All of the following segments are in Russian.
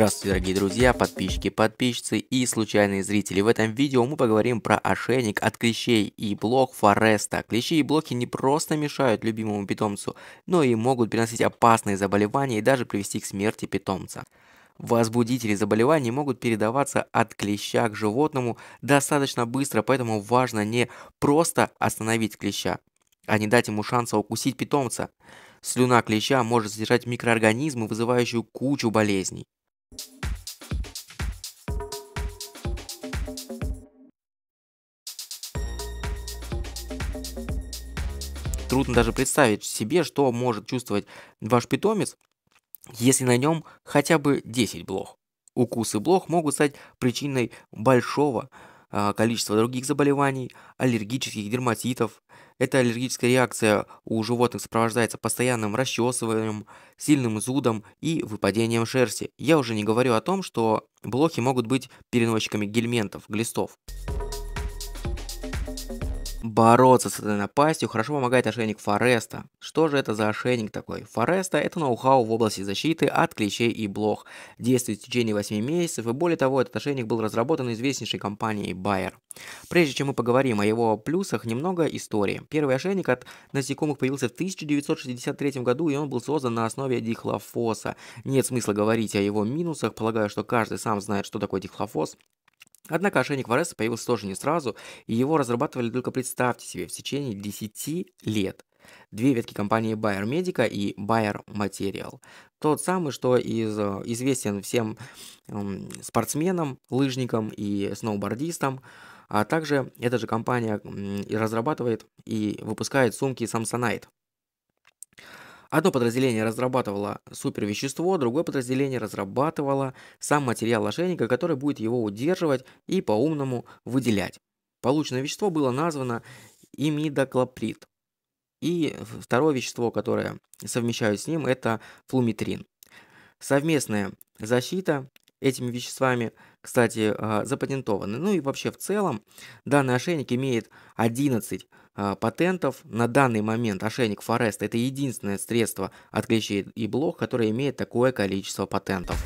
Здравствуйте, дорогие друзья, подписчики, подписчицы и случайные зрители. В этом видео мы поговорим про ошейник от клещей и блок Фореста. Клещи и блоки не просто мешают любимому питомцу, но и могут приносить опасные заболевания и даже привести к смерти питомца. Возбудители заболеваний могут передаваться от клеща к животному достаточно быстро, поэтому важно не просто остановить клеща, а не дать ему шанса укусить питомца. Слюна клеща может содержать микроорганизмы, вызывающие кучу болезней. Трудно даже представить себе, что может чувствовать ваш питомец, если на нем хотя бы 10 блох. Укусы блох могут стать причиной большого э, количества других заболеваний, аллергических дерматитов. Эта аллергическая реакция у животных сопровождается постоянным расчесыванием, сильным зудом и выпадением шерсти. Я уже не говорю о том, что блохи могут быть переносчиками гельментов, глистов бороться с этой напастью хорошо помогает ошейник Фореста. Что же это за ошейник такой? Фореста – это ноу-хау в области защиты от клещей и блох. Действует в течение 8 месяцев, и более того, этот ошейник был разработан известнейшей компанией Bayer. Прежде чем мы поговорим о его плюсах, немного истории. Первый ошейник от насекомых появился в 1963 году, и он был создан на основе дихлофоса. Нет смысла говорить о его минусах, полагаю, что каждый сам знает, что такое дихлофос. Однако ошейник Вареса появился тоже не сразу, и его разрабатывали только, представьте себе, в течение 10 лет. Две ветки компании Bayer Medica и Bayer Material. Тот самый, что из, э, известен всем эм, спортсменам, лыжникам и сноубордистам. А также эта же компания и разрабатывает и выпускает сумки Samsonite. Одно подразделение разрабатывало супервещество, другое подразделение разрабатывало сам материал ошейника, который будет его удерживать и по-умному выделять. Полученное вещество было названо имидоклоприд. И второе вещество, которое совмещают с ним, это флуметрин. Совместная защита этими веществами, кстати, а, запатентованы. Ну и вообще в целом данный ошейник имеет 11 а, патентов. На данный момент ошейник Forest это единственное средство от клещей и блох, которое имеет такое количество патентов.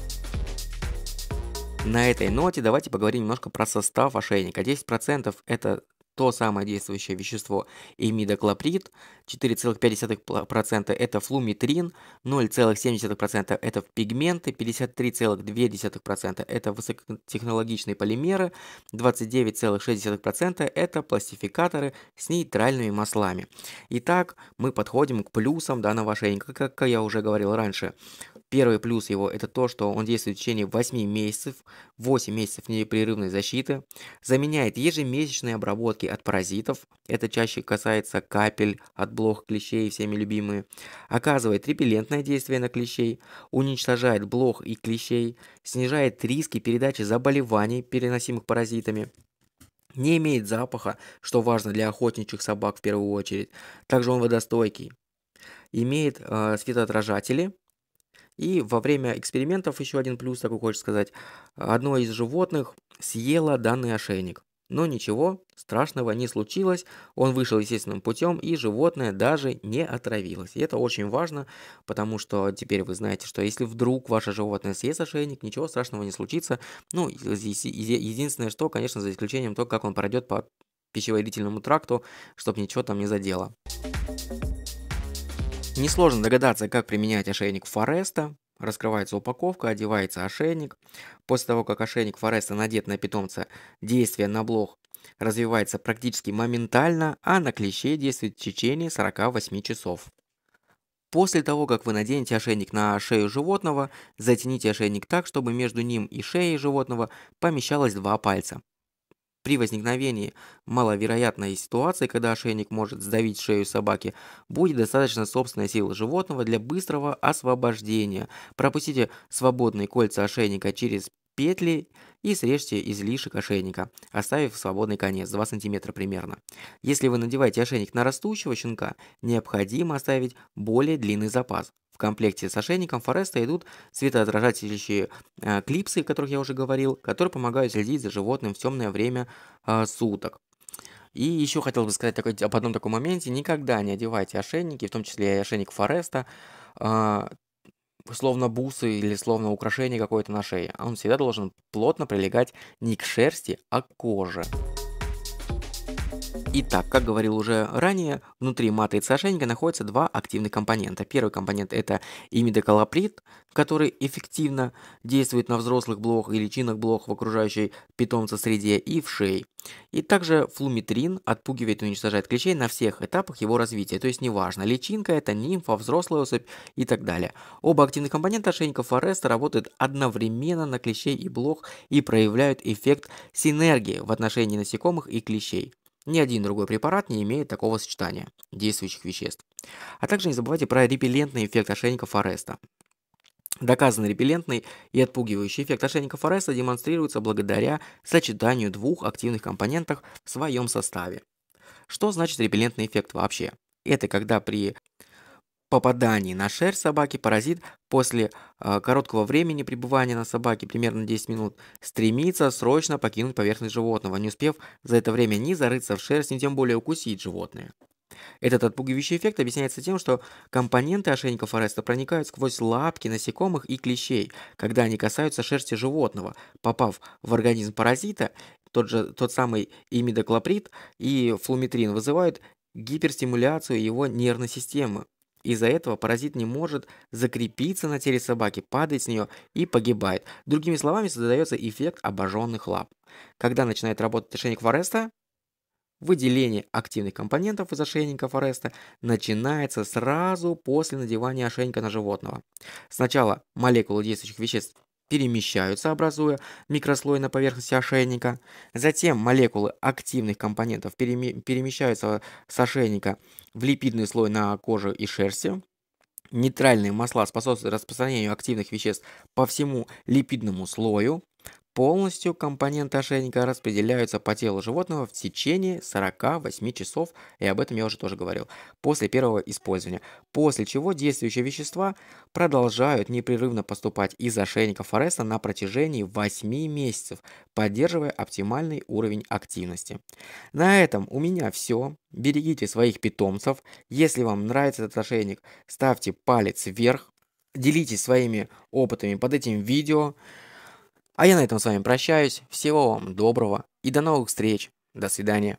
На этой ноте давайте поговорим немножко про состав ошейника. 10% это то самое действующее вещество имидоклоприд, 4,5% это флумитрин, 0,7% это пигменты, 53,2% это высокотехнологичные полимеры, 29,6% это пластификаторы с нейтральными маслами. Итак, мы подходим к плюсам данного ошейника как я уже говорил раньше. Первый плюс его это то, что он действует в течение 8 месяцев, 8 месяцев непрерывной защиты, заменяет ежемесячные обработки от паразитов, это чаще касается капель от блох клещей, всеми любимые, оказывает репеллентное действие на клещей, уничтожает блох и клещей, снижает риски передачи заболеваний, переносимых паразитами, не имеет запаха, что важно для охотничьих собак в первую очередь. Также он водостойкий. Имеет э, светоотражатели, и во время экспериментов, еще один плюс такой хочешь сказать, одно из животных съело данный ошейник. Но ничего страшного не случилось, он вышел естественным путем, и животное даже не отравилось. И это очень важно, потому что теперь вы знаете, что если вдруг ваше животное съест ошейник, ничего страшного не случится. Ну, единственное, что, конечно, за исключением того, как он пройдет по пищеварительному тракту, чтобы ничего там не задело. Несложно догадаться, как применять ошейник Фореста. Раскрывается упаковка, одевается ошейник. После того, как ошейник Фореста надет на питомца, действие на блох развивается практически моментально, а на клещей действует в течение 48 часов. После того, как вы наденете ошейник на шею животного, затяните ошейник так, чтобы между ним и шеей животного помещалось два пальца. При возникновении маловероятной ситуации, когда ошейник может сдавить шею собаки, будет достаточно собственной силы животного для быстрого освобождения. Пропустите свободные кольца ошейника через петли и срежьте излишек ошейника, оставив свободный конец 2 см примерно. Если вы надеваете ошейник на растущего щенка, необходимо оставить более длинный запас. В комплекте с ошейником Фореста идут светоотражающие э, клипсы, о которых я уже говорил, которые помогают следить за животным в темное время э, суток. И еще хотел бы сказать такой, об одном таком моменте. Никогда не одевайте ошейники, в том числе и ошейник Фореста, э, словно бусы или словно украшение какое-то на шее, а он всегда должен плотно прилегать не к шерсти, а к коже. Итак, как говорил уже ранее, внутри матрицы ошейника находятся два активных компонента. Первый компонент это имидоколоприд, который эффективно действует на взрослых блох и личинок блох в окружающей питомца среде и в шее. И также флуметрин отпугивает и уничтожает клещей на всех этапах его развития. То есть неважно, личинка это нимфа, взрослая особь и так далее. Оба активных компонента ошейников Фореста работают одновременно на клещей и блох и проявляют эффект синергии в отношении насекомых и клещей. Ни один другой препарат не имеет такого сочетания действующих веществ. А также не забывайте про репеллентный эффект ошейников ареста. Доказанный репеллентный и отпугивающий эффект ошейников ареста демонстрируется благодаря сочетанию двух активных компонентов в своем составе. Что значит репеллентный эффект вообще? Это когда при попаданий на шерсть собаки паразит после э, короткого времени пребывания на собаке, примерно 10 минут, стремится срочно покинуть поверхность животного, не успев за это время ни зарыться в шерсть, ни тем более укусить животное. Этот отпугивающий эффект объясняется тем, что компоненты ошейников Фореста проникают сквозь лапки насекомых и клещей, когда они касаются шерсти животного, попав в организм паразита, тот же тот самый имидоклоприд и флуметрин вызывают гиперстимуляцию его нервной системы, из-за этого паразит не может закрепиться на теле собаки, падает с нее и погибает. Другими словами, создается эффект обожженных лап. Когда начинает работать ошейник Фореста, Выделение активных компонентов из ошейника Фореста начинается сразу после надевания ошейника на животного. Сначала молекулы действующих веществ перемещаются, образуя микрослой на поверхности ошейника. Затем молекулы активных компонентов переме перемещаются с ошейника в липидный слой на коже и шерсти. Нейтральные масла способствуют распространению активных веществ по всему липидному слою. Полностью компоненты ошейника распределяются по телу животного в течение 48 часов, и об этом я уже тоже говорил, после первого использования, после чего действующие вещества продолжают непрерывно поступать из ошейника Фореста на протяжении 8 месяцев, поддерживая оптимальный уровень активности. На этом у меня все. Берегите своих питомцев. Если вам нравится этот ошейник, ставьте палец вверх, делитесь своими опытами под этим видео. А я на этом с вами прощаюсь. Всего вам доброго и до новых встреч. До свидания.